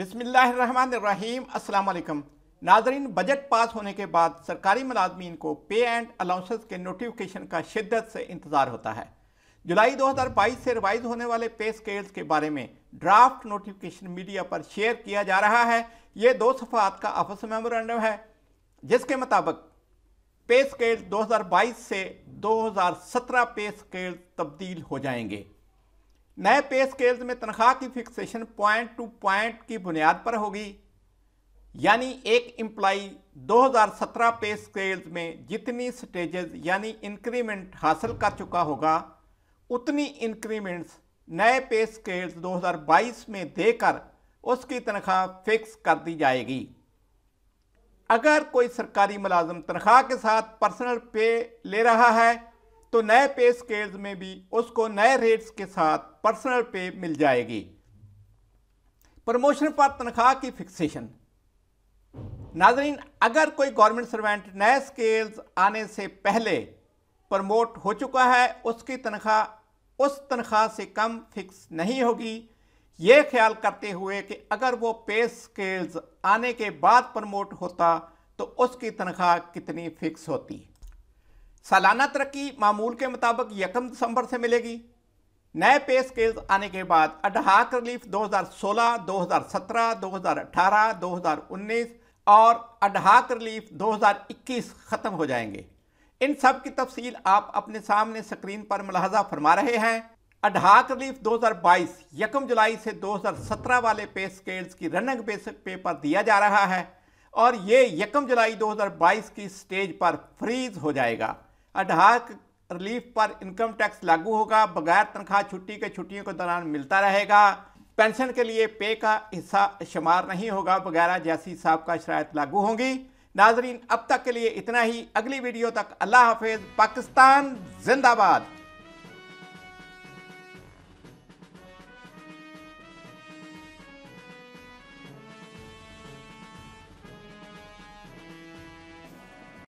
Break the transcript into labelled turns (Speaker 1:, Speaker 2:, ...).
Speaker 1: बिसमीम अल्लाम नाजरीन बजट पास होने के बाद सरकारी मुलाजमीन को पे एंड अलाउंसेस के नोटिफिकेशन का शिद्दत से इंतज़ार होता है जुलाई 2022 से रिवाइज होने वाले पे स्केल्स के बारे में ड्राफ्ट नोटिफिकेशन मीडिया पर शेयर किया जा रहा है ये दो सफात का आपस मेमोरेंडम है जिसके मुताबिक पे स्केल बाईस से सत्रह पे स्केल तब्दील हो जाएंगे नए पे स्केल्स में तनख्वाह की फिक्सेशन पॉइंट टू पॉइंट की बुनियाद पर होगी यानी एक एम्प्लाई 2017 पे स्केल्स में जितनी स्टेजेस यानी इंक्रीमेंट हासिल कर चुका होगा उतनी इंक्रीमेंट्स नए पे स्केल्स 2022 में देकर उसकी तनख्वाह फिक्स कर दी जाएगी अगर कोई सरकारी मुलाजम तनख्वाह के साथ पर्सनल पे ले रहा है तो नए पे स्केल्स में भी उसको नए रेट्स के साथ पर्सनल पे मिल जाएगी प्रमोशन पर तनख्वाह की फिक्सेशन नाजरीन अगर कोई गवर्नमेंट सर्वेंट नए स्केल्स आने से पहले प्रमोट हो चुका है उसकी तनख्वाह उस तनख्वाह से कम फिक्स नहीं होगी ये ख्याल करते हुए कि अगर वो पे स्केल्स आने के बाद प्रमोट होता तो उसकी तनख्वाह कितनी फिक्स होती सालाना तरक्की मामूल के मुताबिक यकम दिसंबर से मिलेगी नए पे स्केल्स आने के बाद अडहाक रिलीफ 2016, 2017, 2018, 2019 और अडहाक रिलीफ 2021 ख़त्म हो जाएंगे इन सब की तफसील आप अपने सामने स्क्रीन पर मुलाजा फरमा रहे हैं अडहाक रिलीफ 2022 यकम जुलाई से 2017 वाले पे स्केल्स की रनिंग बेसिक पे पर दिया जा रहा है और ये यकम जुलाई 2022 की स्टेज पर फ्रीज हो जाएगा अडहाक रिलीफ पर इनकम टैक्स लागू होगा बगैर तनख्वाह छुट्टी के छुट्टियों के दौरान मिलता रहेगा पेंशन के लिए पे का हिस्सा शुमार नहीं होगा वगैरह जैसी सबका शरात लागू होंगी नाजरीन अब तक के लिए इतना ही अगली वीडियो तक अल्लाह हाफिज़ पाकिस्तान जिंदाबाद